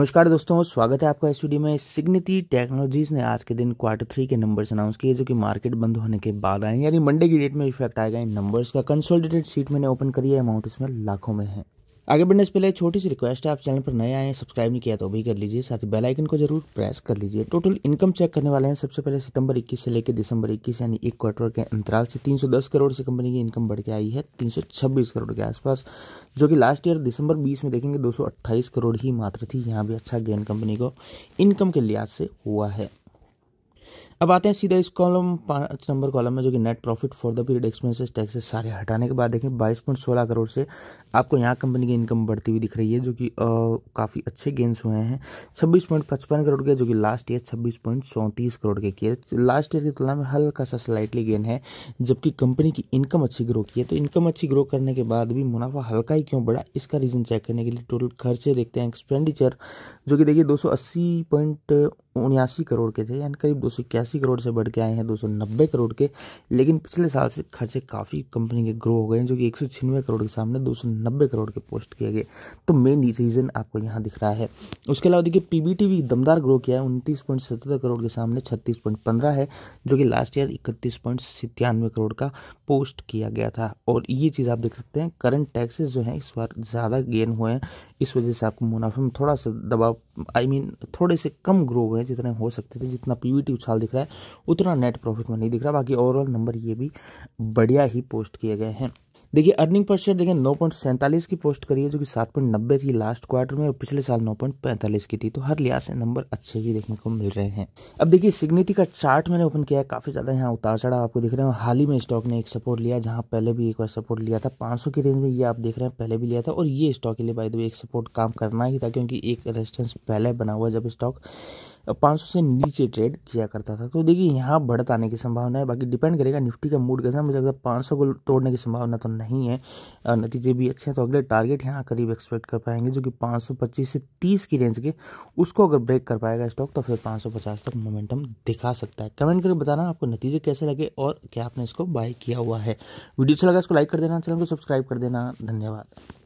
नमस्कार दोस्तों स्वागत है आपका इस वीडियो में सिग्निटी टेक्नोलॉजीज़ ने आज के दिन क्वार्टर थ्री के नंबर्स अनाउंस किए जो कि मार्केट बंद होने के बाद आए यानी मंडे की डेट में इफेक्ट आएगा इन नंबर्स का कंसोलिडेटेड शीट मैंने ओपन करी है अमाउंट इसमें लाखों में है आगे बढ़ने से पहले एक छोटी सी रिक्वेस्ट है आप चैनल पर नए आए हैं सब्सक्राइब नहीं किया तो भी कर लीजिए साथ ही बेल आइकन को जरूर प्रेस कर लीजिए टोटल इनकम चेक करने वाले हैं सबसे पहले सितंबर 21 से लेकर दिसंबर 21 यानी एक क्वार्टर के अंतराल से 310 करोड़ से कंपनी की इनकम बढ़ के आई है 326 करोड़ के आसपास जो कि लास्ट ईयर दिसंबर बीस में देखेंगे दो करोड़ ही मात्र थी यहाँ भी अच्छा गेन कंपनी को इनकम के लिहाज से हुआ है अब आते हैं सीधा इस कॉलम पाँच नंबर कॉलम में जो कि net profit for the period expenses taxes सारे हटाने के बाद देखें बाईस पॉइंट सोलह करोड़ से आपको यहाँ कंपनी की इनकम बढ़ती हुई दिख रही है जो कि काफ़ी अच्छे गेंस हुए हैं छब्बीस पॉइंट पचपन करोड़ के जो कि लास्ट ईयर छब्बीस पॉइंट चौंतीस करोड़ के किए लास्ट ईयर की तुलना में हल्का सा स्लाइटली गेन है जबकि कंपनी की इनकम अच्छी ग्रो की है तो इनकम अच्छी ग्रो करने के बाद भी मुनाफा हल्का ही क्यों बढ़ा इसका रीज़न चेक करने के लिए टोटल खर्चे देखते हैं एक्सपेंडिचर जो कि देखिए दो सौ अस्सी पॉइंट उन्यासी करोड़ के थे यानी करीब दो सौ इक्यासी करोड़ से बढ़ के आए हैं दो सौ नब्बे करोड़ के लेकिन पिछले साल से खर्चे काफ़ी कंपनी के ग्रो हो गए हैं जो कि एक सौ छियानवे करोड़ के सामने दो सौ नब्बे करोड़ के पोस्ट किए गए तो मेन रीज़न आपको यहाँ दिख रहा है उसके अलावा देखिए पी भी दमदार ग्रो किया है उनतीस पॉइंट सतहत्तर करोड़ के सामने छत्तीस पॉइंट पंद्रह है जो कि लास्ट ईयर इकतीस पॉइंट सितानवे करोड़ का पोस्ट किया गया था और ये चीज़ आप देख सकते हैं करंट टैक्सेस जो हैं इस बार ज़्यादा गेन हुए हैं इस वजह से आपको मुनाफे में थोड़ा सा दबाव आई मीन थोड़े से कम ग्रो हुए गए जितने हो सकते थे जितना पीवीटी उछाल दिख रहा है उतना नेट प्रॉफिट में नहीं दिख रहा बाकी ओवरऑल नंबर ये भी बढ़िया ही पोस्ट किए गए हैं देखिए अर्निंग पर शेयर देखिए नौ पॉइंट सैंतालीस की पोस्ट करी है जो कि सात पॉइंट नब्बे थी लास्ट क्वार्टर में और पिछले साल नौ पॉइंट पैंतालीस की थी तो हर लिहाज से नंबर अच्छे ही देखने को मिल रहे हैं अब देखिए सिग्निटी का चार्ट मैंने ओपन किया है काफ़ी ज़्यादा यहाँ उतार चढ़ा आपको दिख रहे हैं हाल ही में स्टॉक ने एक सपोर्ट लिया जहाँ पहले भी एक बार सपोर्ट लिया था पांच की रेंज में ये आप देख रहे हैं पहले भी लिया था और ये स्टॉक के लिए बाई दो एक सपोर्ट काम करना ही था क्योंकि एक रेजिस्टेंस पहले बना हुआ जब स्टॉक 500 से नीचे ट्रेड किया करता था तो देखिए यहाँ बढ़त आने की संभावना है बाकी डिपेंड करेगा निफ्टी का मूड कैसा मुझे लगता है पाँच को तोड़ने की संभावना तो नहीं है नतीजे भी अच्छे हैं तो अगले टारगेट यहाँ करीब एक्सपेक्ट कर पाएंगे जो कि पाँच से तीस की रेंज के उसको अगर ब्रेक कर पाएगा स्टॉक तो फिर पाँच तक मोमेंटम दिखा सकता है कमेंट करके बताना आपको नतीजे कैसे लगे और क्या आपने इसको बाय किया हुआ है वीडियो अच्छा लगा इसको लाइक कर देना चैनल को सब्सक्राइब कर देना धन्यवाद